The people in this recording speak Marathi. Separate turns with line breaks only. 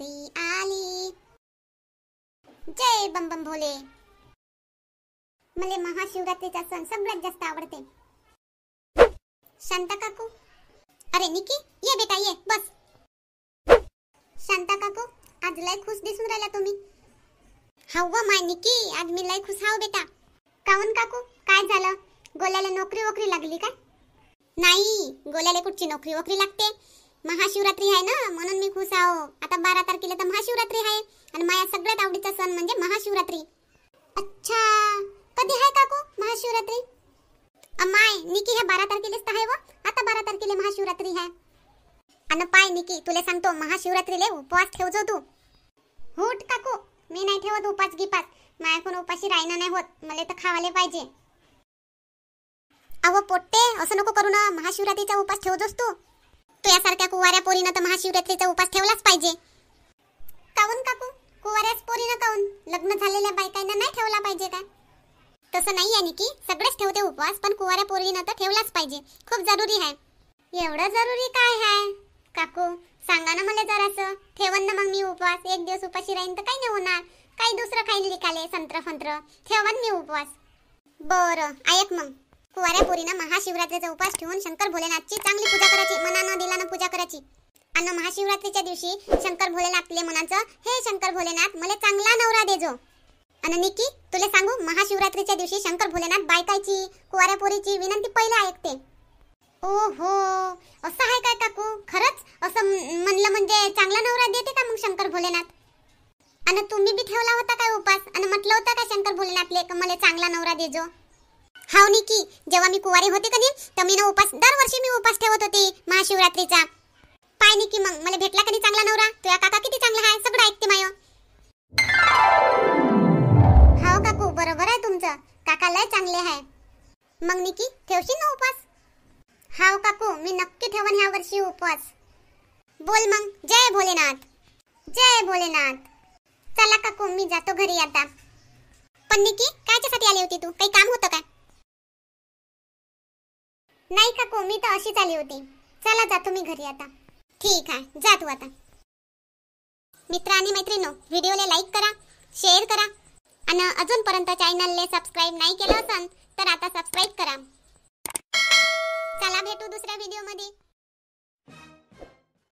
रात्री आली जय बम बम भोले मला महाशिवरात्रीचा सण सगळ्यात जास्त आवडते शांता काकू अरे निकी ये बेटा ये बस शांता काकू आज लय खुश दिसून राहिला तुम्ही हाव माय निकी आज मी लय खुश हाव बेटा काऊन काकू काय झालं गोल्याला नोकरी वोकरी लागली का नाही गोल्याला कुठची नोकरी वोकरी लागते महाशिवरात्री आहे ना म्हणून मी खुश आहो आता बारा तारखेला तर महाशिवरात्री आहे आणि माझ्या सगळ्यात आवडीचा सण म्हणजे महाशिवरात्री अच्छा कधी आहे काकू महाशिवरात्री माय निकी ह्या बारा तारखेलाच आहे व हो. आता बारा तारखेला महाशिवरात्री आहे आणि पाय निकी तुला सांगतो महाशिवरात्रीले उपवास ठेवजो तू होट काकू मी नाही ठेवत उपास गिपास माया कोण उपाशी राहणं नाही होत मला तर खावाले पाहिजे अव पोट्टे असं नको करू ना महाशिवरात्रीचा उपास ठेवतोस तू यासारख्या कुवाऱ्या पोरीनं तर महाशिवरात्रीचा उपास ठेवलाच पाहिजे काऊन काकू कुवाऱ्याच पोरीनं काऊन लग्न झालेल्या बायकांना नाही ठेवला पाहिजे का तसं नाही आहे की सगळेच ठेवते उपवास पण कुवाऱ्या पोरीनं तर ठेवलाच पाहिजे खूप जरुरी आहे एवढं जरुरी काय आहे काकू सांगा ना मला जरासं ठेवन ना मग मी उपवास एक दिवस उपाशी राहीन तर काही नाही होणार काही दुसरं काही लिकाले संत्र फंत्र ठेवन मी उपवास बरं ऐक मग कुवारापुरीना महाशिवरात्रीचा उपास ठेवून शंकर भोलेनाथची चांगली पूजा करायची मनानं दिलानं पूजा करायची आणि महाशिवरात्रीच्या दिवशी शंकर भोलेनाथले मनाचं हे शंकर भोलेनाथ मले चांगला नवरा देजो आणि निकी तुला सांगू महाशिवरात्रीच्या दिवशी शंकर भोलेनाथ बायकायची कुवारापुरीची विनंती पहिले ऐकते ओ हो असं आहे काय काकू खरंच असं म्हणलं म्हणजे चांगला नवरा देते का मग शंकर भोलेनाथ आणि तुम्ही बी ठेवला होता काय उपास आणि म्हटलं होतं का शंकर भोलेनाथले का मला चांगला नवरा देजो हाव निकी जेव्हा मी कुवारी होते कधी तर मी ना उपास दरवर्षी मी उपास ठेवत होते महाशिवरात्रीचा पाय निकी मग मला भेटला कधी चांगला नवरा तुझ्या काका किती चांगला आहे सगळं ऐकते माय हाव काकू बरोबर आहे तुमचं काका लय चांगले आहे मग निकी ठेवशील ना उपास हाव काकू मी नक्की ठेवन ह्या वर्षी उपास बोल मग जय भोलेनाथ जय भोलेनाथ चला काकू मी जातो घरी आता पण निकी कायच्यासाठी आली होती तू काही काम होतं काय नाही का को मी तर अशीच आली होती चला जातो मी घरी आता ठीक आहे जा आता मित्र आणि मैत्रिणो व्हिडिओला लाईक करा शेअर करा आणि अजूनपर्यंत ने सबस्क्राईब नाही केलं असेल तर आता सबस्क्राईब करा चला भेटू दुसऱ्या व्हिडिओमध्ये